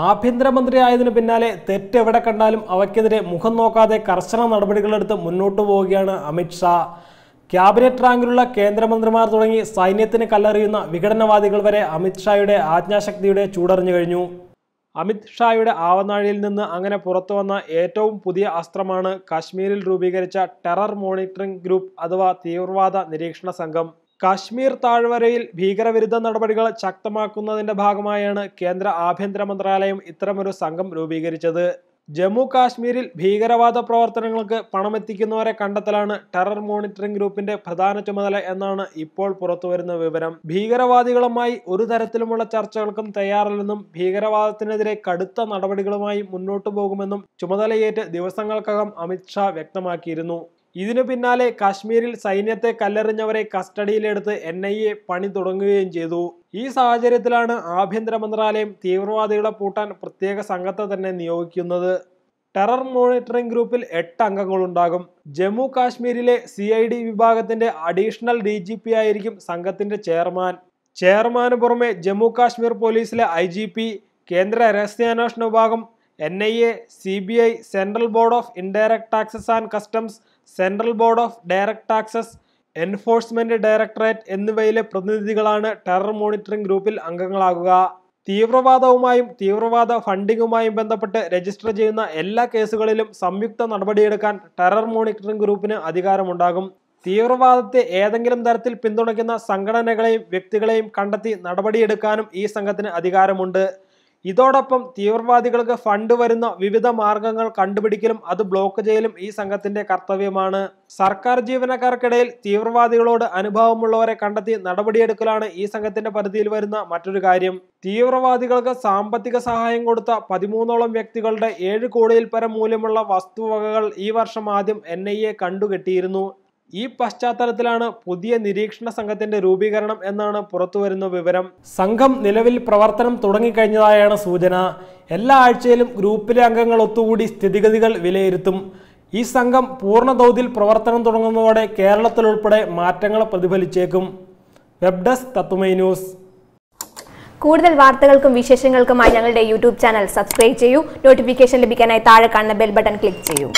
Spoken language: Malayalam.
ആയതിന് പിന്നാലെ തെറ്റെവിടെ കണ്ടാലും അവയ്ക്കെതിരെ മുഖം നോക്കാതെ കർശന നടപടികളെടുത്ത് മുന്നോട്ടു പോവുകയാണ് അമിത്ഷാ ക്യാബിനറ്റ് റാങ്കിലുള്ള കേന്ദ്രമന്ത്രിമാർ തുടങ്ങി സൈന്യത്തിന് കല്ലെറിയുന്ന വിഘടനവാദികൾ വരെ അമിത്ഷായുടെ ആജ്ഞാശക്തിയുടെ ചൂടറിഞ്ഞു കഴിഞ്ഞു അമിത്ഷായുടെ ആവനാഴിയിൽ നിന്ന് അങ്ങനെ പുറത്തു വന്ന ഏറ്റവും പുതിയ അസ്ത്രമാണ് കാശ്മീരിൽ രൂപീകരിച്ച ടെറർ മോണിറ്ററിംഗ് ഗ്രൂപ്പ് അഥവാ തീവ്രവാദ നിരീക്ഷണ സംഘം കാശ്മീർ താഴ്വരയിൽ ഭീകരവിരുദ്ധ നടപടികൾ ശക്തമാക്കുന്നതിന്റെ ഭാഗമായാണ് കേന്ദ്ര ആഭ്യന്തര മന്ത്രാലയം ഇത്തരമൊരു സംഘം രൂപീകരിച്ചത് ജമ്മു കാശ്മീരിൽ ഭീകരവാദ പ്രവർത്തനങ്ങൾക്ക് പണമെത്തിക്കുന്നവരെ കണ്ടെത്തലാണ് ടെറർ മോണിറ്ററിംഗ് ഗ്രൂപ്പിന്റെ പ്രധാന ചുമതല എന്നാണ് ഇപ്പോൾ പുറത്തുവരുന്ന വിവരം ഭീകരവാദികളുമായി ഒരു തരത്തിലുമുള്ള ചർച്ചകൾക്കും തയ്യാറല്ലെന്നും ഭീകരവാദത്തിനെതിരെ കടുത്ത നടപടികളുമായി മുന്നോട്ടു പോകുമെന്നും ചുമതലയേറ്റ് ദിവസങ്ങൾക്കകം അമിത്ഷാ വ്യക്തമാക്കിയിരുന്നു ഇതിനു പിന്നാലെ കാശ്മീരിൽ സൈന്യത്തെ കല്ലെറിഞ്ഞവരെ കസ്റ്റഡിയിലെടുത്ത് എൻ ഐ എ പണി തുടങ്ങുകയും ചെയ്തു ഈ സാഹചര്യത്തിലാണ് ആഭ്യന്തര മന്ത്രാലയം തീവ്രവാദികളെ പൂട്ടാൻ പ്രത്യേക സംഘത്തെ തന്നെ നിയോഗിക്കുന്നത് ടെറർ മോണിറ്ററിംഗ് ഗ്രൂപ്പിൽ എട്ട് അംഗങ്ങളുണ്ടാകും ജമ്മു കാശ്മീരിലെ സി ഐ ഡി വിഭാഗത്തിന്റെ അഡീഷണൽ ഡി ജി പി ആയിരിക്കും സംഘത്തിന്റെ ചെയർമാൻ ചെയർമാന് പുറമെ ജമ്മു കാശ്മീർ പോലീസിലെ ഐ ജി പി കേന്ദ്ര രഹസ്യാന്വേഷണ വിഭാഗം N I A C B I central board of indirect taxes and customs central board of direct taxes enforcement directorate എന്നിവയിലെ പ്രതിനിധികളാണ് ടെറർ മോണിറ്ററിംഗ് ഗ്രൂപ്പിൽ അംഗങ്ങളാകുക തീവ്രവാദവുമായും തീവ്രവാദ ഫണ്ടിങ്ങുമായും ബന്ധപ്പെട്ട് രജിസ്റ്റർ ചെയ്യുന്ന എല്ലാ കേസുകളിലും സംയുക്ത നടപടിയെടുക്കാൻ ടെറർ മോണിറ്ററിംഗ് ഗ്രൂപ്പിന് അധികാരമുണ്ടാകും തീവ്രവാദത്തെ ഏതെങ്കിലും തരത്തിൽ പിന്തുണയ്ക്കുന്ന സംഘടനകളെയും വ്യക്തികളെയും കണ്ടെത്തി നടപടിയെടുക്കാനും ഈ സംഘത്തിന് അധികാരമുണ്ട് ഇതോടൊപ്പം തീവ്രവാദികൾക്ക് ഫണ്ട് വരുന്ന വിവിധ മാർഗങ്ങൾ കണ്ടുപിടിക്കലും അത് ബ്ലോക്ക് ചെയ്യലും ഈ സംഘത്തിന്റെ കർത്തവ്യമാണ് സർക്കാർ ജീവനക്കാർക്കിടയിൽ തീവ്രവാദികളോട് അനുഭവമുള്ളവരെ കണ്ടെത്തി നടപടിയെടുക്കലാണ് ഈ സംഘത്തിന്റെ പരിധിയിൽ വരുന്ന മറ്റൊരു കാര്യം തീവ്രവാദികൾക്ക് സാമ്പത്തിക സഹായം കൊടുത്ത പതിമൂന്നോളം വ്യക്തികളുടെ ഏഴ് കോടിയിൽ പരം മൂല്യമുള്ള വസ്തുവകകൾ ഈ വർഷം ആദ്യം എൻ ഐ എ കണ്ടുകെട്ടിയിരുന്നു ഈ പശ്ചാത്തലത്തിലാണ് പുതിയ നിരീക്ഷണ സംഘത്തിന്റെ രൂപീകരണം എന്നാണ് പുറത്തുവരുന്ന വിവരം സംഘം നിലവിൽ പ്രവർത്തനം തുടങ്ങിക്കഴിഞ്ഞതായാണ് സൂചന എല്ലാ ആഴ്ചയിലും ഗ്രൂപ്പിലെ അംഗങ്ങൾ ഒത്തുകൂടി സ്ഥിതിഗതികൾ വിലയിരുത്തും ഈ സംഘം പൂർണ്ണതോതിൽ പ്രവർത്തനം തുടങ്ങുന്നതോടെ കേരളത്തിലുൾപ്പെടെ മാറ്റങ്ങൾ പ്രതിഫലിച്ചേക്കും വെബ് ഡെസ്ക് തത്വമൈ ന്യൂസ് കൂടുതൽ വാർത്തകൾക്കും വിശേഷങ്ങൾക്കുമായി ഞങ്ങളുടെ യൂട്യൂബ് ചാനൽ സബ്സ്ക്രൈബ് ചെയ്യൂ നോട്ടിഫിക്കേഷൻ ലഭിക്കാനായി താഴെ കാണുന്ന ബെൽ ബട്ടൺ ക്ലിക്ക് ചെയ്യൂ